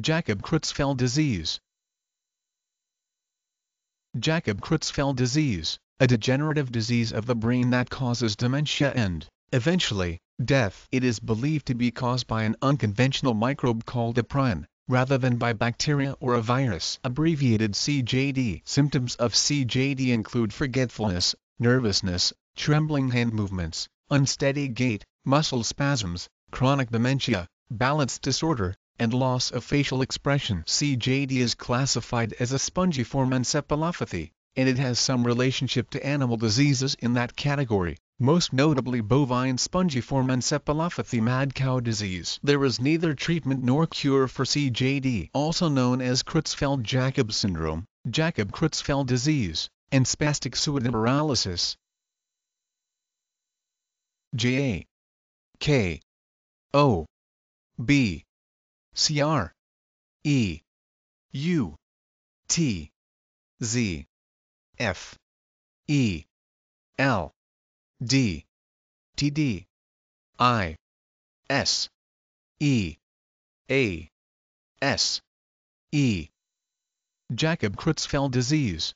Jacob Creutzfeldt disease Jacob Creutzfeldt disease, a degenerative disease of the brain that causes dementia and, eventually, death. It is believed to be caused by an unconventional microbe called a prion, rather than by bacteria or a virus. Abbreviated CJD Symptoms of CJD include forgetfulness, nervousness, trembling hand movements, unsteady gait, muscle spasms, chronic dementia, balance disorder, and loss of facial expression. CJD is classified as a spongiform encephalopathy, and it has some relationship to animal diseases in that category, most notably bovine spongiform encephalopathy mad cow disease. There is neither treatment nor cure for CJD, also known as Creutzfeldt-Jakob syndrome, Jakob-Creutzfeldt disease, and spastic pseudoparalysis. J A K O B C R E U T Z F E L D T D I S E A S E Jacob Creutzfeldt disease